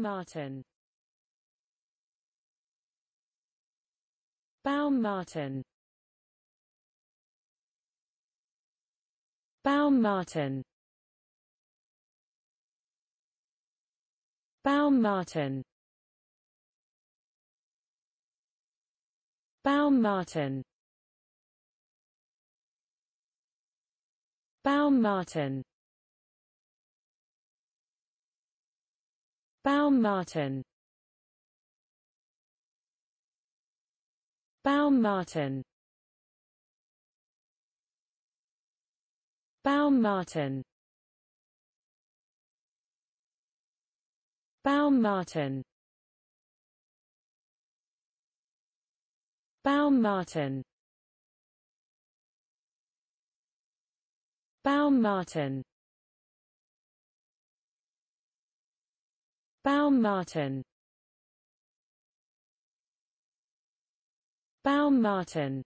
Martin. Martin. Baum Martin. Baum Martin. Baum Martin. Baumgarten Baumgarten Baumgarten Baumgarten Baumgarten Baumgarten Baumgarten Martin.